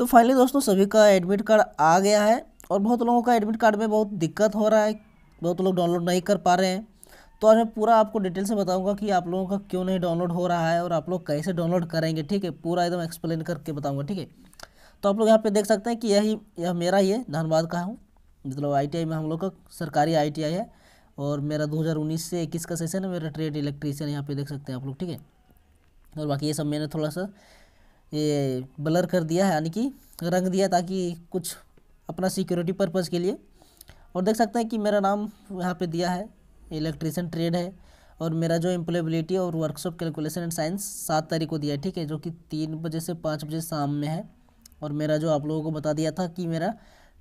तो फाइनली दोस्तों सभी का एडमिट कार्ड आ गया है और बहुत लोगों का एडमिट कार्ड में बहुत दिक्कत हो रहा है बहुत लोग डाउनलोड नहीं कर पा रहे हैं तो आज मैं पूरा आपको डिटेल से बताऊंगा कि आप लोगों का क्यों नहीं डाउनलोड हो रहा है और आप लोग कैसे डाउनलोड करेंगे ठीक है पूरा एकदम एक्सप्लेन करके बताऊंगा ठीक है तो आप लोग यहाँ पे देख सकते हैं कि यही यह मेरा ही है धनबाद का हूँ मतलब आई में हम लोग का सरकारी आई है और मेरा दो से इक्कीस का सेशन है मेरा ट्रेड इलेक्ट्रीशियन यहाँ पर देख सकते हैं आप लोग ठीक है और बाकी ये सब मैंने थोड़ा सा ये ब्लर कर दिया है यानी कि रंग दिया ताकि कुछ अपना सिक्योरिटी पर्पज़ के लिए और देख सकते हैं कि मेरा नाम यहाँ पे दिया है इलेक्ट्रीशियन ट्रेड है और मेरा जो एम्प्लेबिलिटी और वर्कशॉप कैलकुलेशन एंड साइंस सात तारीख को दिया है ठीक है जो कि तीन बजे से पाँच बजे शाम में है और मेरा जो आप लोगों को बता दिया था कि मेरा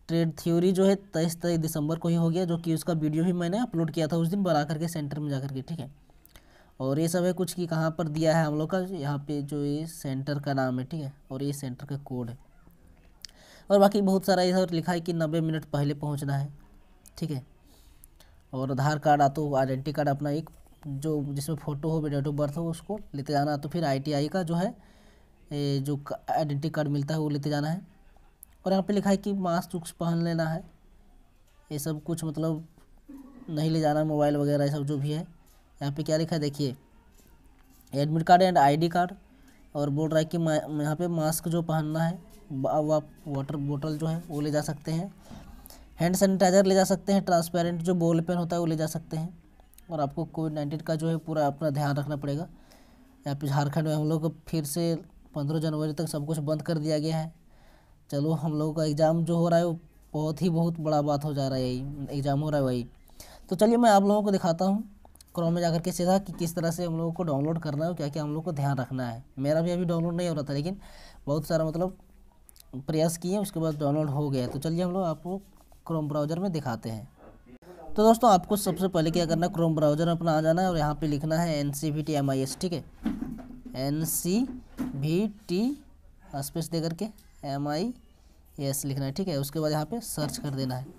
ट्रेड थ्योरी जो है तेईस तेईस दिसंबर को ही हो गया जो कि उसका वीडियो भी मैंने अपलोड किया था उस दिन बना करके सेंटर में जा करके ठीक है और ये सब है कुछ कि कहाँ पर दिया है हम लोग का यहाँ पे जो ये सेंटर का नाम है ठीक है और ये सेंटर का कोड है और बाकी बहुत सारा ये सब लिखा है कि नब्बे मिनट पहले पहुँचना है ठीक है और आधार कार्ड आ तो आइडेंटी कार्ड अपना एक जो जिसमें फ़ोटो हो डेट ऑफ बर्थ हो उसको लेते जाना तो फिर आईटीआई का जो है जो आइडेंटी कार्ड मिलता है वो लेते जाना है और यहाँ पे लिखा है कि मास्क उक्स पहन लेना है ये सब कुछ मतलब नहीं ले जाना मोबाइल वगैरह ये सब जो भी है यहाँ पे क्या लिखा है देखिए admit card and ID card और बोल रहा है कि यहाँ पे मास्क जो पहनना है अब आप वाटर बोतल जो है वो ले जा सकते हैं हैंड सैनिटाइज़र ले जा सकते हैं ट्रांसपेरेंट जो बॉल पेन होता है वो ले जा सकते हैं और आपको कोविड नाइन्टीन का जो है पूरा अपना ध्यान रखना पड़ेगा यहाँ पे झारखंड में हम लोग को फिर से पंद्रह जनवरी तक सब कुछ बंद कर दिया गया है चलो हम लोगों का एग्ज़ाम जो हो रहा है वो बहुत ही बहुत बड़ा बात हो जा रहा है यही एग्ज़ाम हो रहा है वही तो चलिए मैं आप लोगों को दिखाता हूँ क्रोम में जाकर के सीधा कि किस तरह से हम लोगों को डाउनलोड करना है क्या क्या हम लोग को ध्यान रखना है मेरा भी अभी डाउनलोड नहीं हो रहा था लेकिन बहुत सारा मतलब प्रयास किए उसके बाद डाउनलोड हो गया तो चलिए हम लोग आपको क्रोम ब्राउज़र में दिखाते हैं तो दोस्तों आपको सबसे पहले क्या करना है क्रोम ब्राउज़र में अपना आ जाना है और यहाँ पे लिखना है N C B T M I S ठीक है N C V T space दे करके एम आई एस लिखना है ठीक है उसके बाद यहाँ पे सर्च कर देना है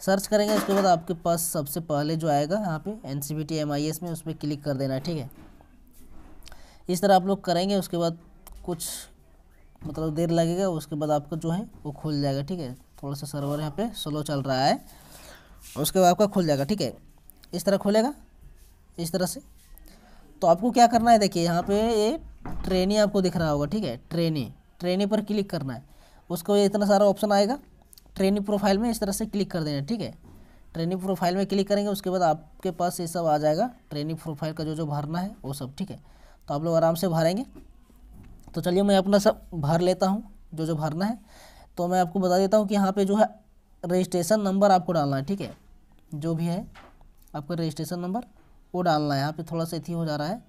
सर्च करेंगे उसके बाद आपके पास सबसे पहले जो आएगा यहाँ पे N C B T M I S में उस पर क्लिक कर देना है ठीक है इस तरह आप लोग करेंगे उसके बाद कुछ मतलब देर लगेगा उसके बाद आपका जो है वो खुल जाएगा ठीक है थोड़ा सा सर्वर यहाँ पे स्लो चल रहा है उसके बाद आपका खुल जाएगा ठीक है इस तरह खुलेगा इस तरह से तो आपको क्या करना है देखिए यहाँ पे ये ट्रेनी आपको दिख रहा होगा ठीक है ट्रेनी ट्रेनी पर क्लिक करना है उसको इतना सारा ऑप्शन आएगा ट्रेनिंग प्रोफाइल में इस तरह से क्लिक कर देना ठीक है ट्रेनिंग प्रोफाइल में क्लिक करेंगे उसके बाद आपके पास ये सब आ जाएगा ट्रेनिंग प्रोफाइल का जो जो भरना है वो सब ठीक है तो आप लोग आराम से भरेंगे तो चलिए मैं अपना सब भर लेता हूँ जो जो भरना है तो मैं आपको बता देता हूँ कि यहाँ पे जो है रजिस्ट्रेशन नंबर आपको डालना है ठीक है जो भी है आपका रजिस्ट्रेशन नंबर वो डालना है यहाँ पर थोड़ा सा इथी हो जा रहा है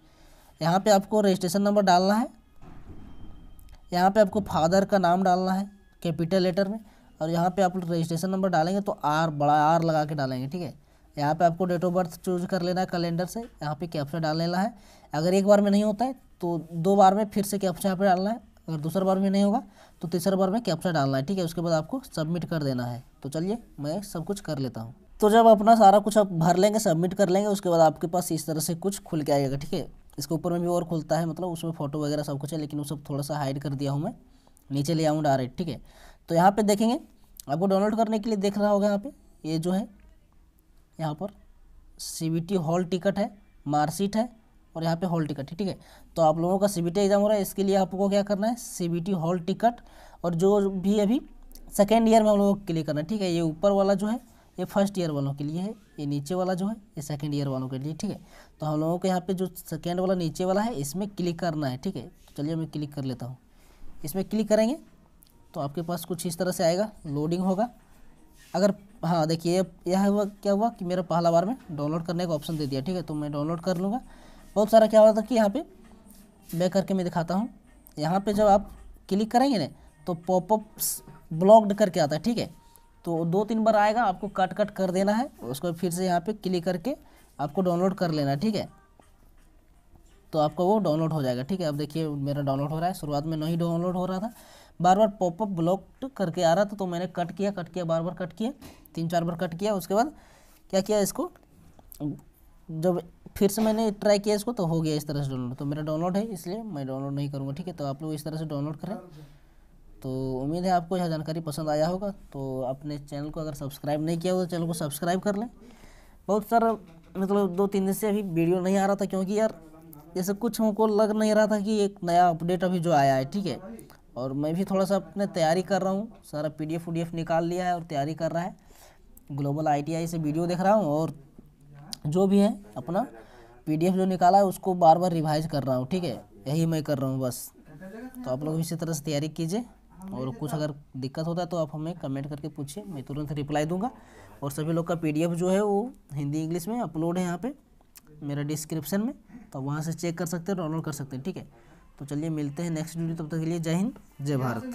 यहाँ पर आपको रजिस्ट्रेशन नंबर डालना है यहाँ पे आपको फादर का नाम डालना है कैपिटल लेटर में और यहाँ पे आप रजिस्ट्रेशन नंबर डालेंगे तो आर बड़ा आर लगा के डालेंगे ठीक है यहाँ पे आपको डेट ऑफ बर्थ चूज कर लेना है कैलेंडर से यहाँ पे कैप्चा डाल लेना है अगर एक बार में नहीं होता है तो दो बार में फिर से कैप्चा यहाँ पे डालना है अगर दूसरा बार में नहीं होगा तो तीसरा बार में कैप्चा डालना है ठीक है उसके बाद आपको सबमिट कर देना है तो चलिए मैं सब कुछ कर लेता हूँ तो जब अपना सारा कुछ आप भर लेंगे सबमिट कर लेंगे उसके बाद आपके पास इस तरह से कुछ खुल के आएगा ठीक है इसके ऊपर में भी और खुलता है मतलब उसमें फ़ोटो वगैरह सब कुछ है लेकिन वो सब थोड़ा सा हाइड कर दिया हूँ मैं नीचे ले आऊँ डायरेक्ट ठीक है तो यहाँ पे देखेंगे आपको डाउनलोड करने के लिए देख रहा होगा यहाँ पे ये जो है यहाँ पर सी हॉल टिकट है मार्कशीट है और यहाँ पे हॉल टिकट है ठीक है तो आप लोगों का सी एग्ज़ाम हो रहा है इसके लिए आपको क्या करना है सी हॉल टिकट और जो भी अभी सेकेंड ईयर में हम लोगों के लिए करना है ठीक है ये ऊपर वाला जो है ये फर्स्ट ईयर वालों के लिए है ये नीचे वाला जो है ये सेकेंड ईयर वालों के लिए ठीक है तो हम लोगों को यहाँ पे जो सेकेंड वाला नीचे वाला है इसमें क्लिक करना है ठीक है चलिए मैं क्लिक कर लेता हूँ इसमें क्लिक करेंगे तो आपके पास कुछ इस तरह से आएगा लोडिंग होगा अगर हाँ देखिए यह हुआ क्या हुआ कि मेरा पहला बार में डाउनलोड करने का ऑप्शन दे दिया ठीक है तो मैं डाउनलोड कर लूँगा बहुत सारा क्या होता था कि यहाँ पे मैं करके मैं दिखाता हूँ यहाँ पे जब आप क्लिक करेंगे ना तो पॉपअप ब्लॉक्ड करके आता है ठीक है तो दो तीन बार आएगा आपको कट कट कर देना है उसको फिर से यहाँ पे क्लिक करके आपको डाउनलोड कर लेना है ठीक है तो आपका वो डाउनलोड हो जाएगा ठीक है अब देखिए मेरा डाउनलोड हो रहा है शुरुआत में नहीं डाउनलोड हो रहा था बार बार पॉपअप ब्लॉक करके आ रहा था तो मैंने कट किया कट किया बार बार कट किया तीन चार बार कट किया उसके बाद क्या किया इसको जब फिर से मैंने ट्राई किया इसको तो हो गया इस तरह से डाउनलोड तो मेरा डाउनलोड है इसलिए मैं डाउनलोड नहीं करूँगा ठीक है तो आप लोग इस तरह से डाउनलोड करें तो उम्मीद है आपको यह जानकारी पसंद आया होगा तो अपने चैनल को अगर सब्सक्राइब नहीं किया हो तो चैनल को सब्सक्राइब कर लें बहुत सारा मतलब दो तीन दिन से अभी वीडियो नहीं आ रहा था क्योंकि यार जैसे कुछ हमको लग नहीं रहा था कि एक नया अपडेट अभी जो आया है ठीक है और मैं भी थोड़ा सा अपने तैयारी कर रहा हूँ सारा पी डी एफ निकाल लिया है और तैयारी कर रहा है ग्लोबल आई से वीडियो देख रहा हूँ और जो भी है अपना पीडीएफ जो निकाला है उसको बार बार रिवाइज कर रहा हूँ ठीक है यही मैं कर रहा हूँ बस तो आप लोग इसी तरह से तैयारी कीजिए और कुछ अगर दिक्कत होता है तो आप हमें कमेंट करके पूछिए मैं तुरंत रिप्लाई दूंगा और सभी लोग का पीडीएफ जो है वो हिंदी इंग्लिश में अपलोड है यहाँ पे मेरा डिस्क्रिप्शन में तो वहाँ से चेक कर सकते हैं डाउनलोड कर सकते हैं ठीक है तो चलिए मिलते हैं नेक्स्ट वीडियो तब तक के लिए जय हिंद जय भारत